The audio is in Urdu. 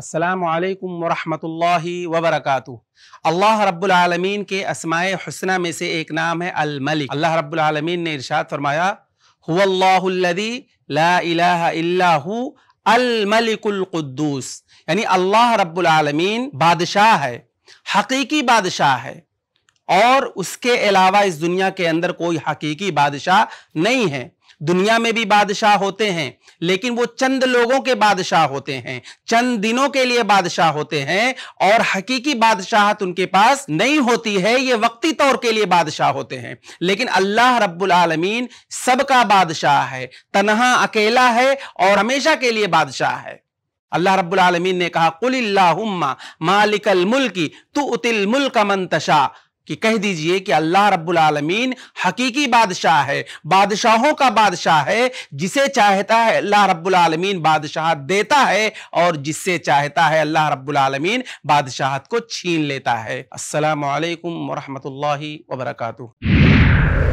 السلام علیکم ورحمۃ اللہ وبرکاتہ اللہ رب العالمین کے اسماء حسنہ میں سے ایک نام ہے الملک اللہ رب العالمین نے ارشاد فرمایا اللہ لا الہ الا الملک القدوس یعنی اللہ رب العالمین بادشاہ ہے حقیقی بادشاہ ہے اور اس کے علاوہ اس دنیا کے اندر کوئی حقیقی بادشاہ نہیں ہے دنیا میں بھی بادشاہ ہوتے ہیں لیکن وہ چند لوگوں کے بادشاہ ہوتے ہیں چند دنوں کے لیے بادشاہ ہوتے ہیں اور حقیقی بادشاہت ان کے پاس نہیں ہوتی ہے یہ وقتی طور کے لیے بادشاہ ہوتے ہیں لیکن اللہ رب العالمین سب کا بادشاہ ہے تنہا اکیلا ہے اور ہمیشہ کے لیے بادشاہ ہے اللہ رب العالمین نے کہا قل اللہ مالک الملک ملکی تو اتل ملک منتشاہ کہ کہہ دیجئے کہ اللہ رب العالمین حقیقی بادشاہ ہے بادشاہوں کا بادشاہ ہے جسے چاہتا ہے اللہ رب العالمین بادشاہت دیتا ہے اور جس سے چاہتا ہے اللہ رب العالمین بادشاہت کو چھین لیتا ہے السلام علیکم ورحمۃ اللہ وبرکاتہ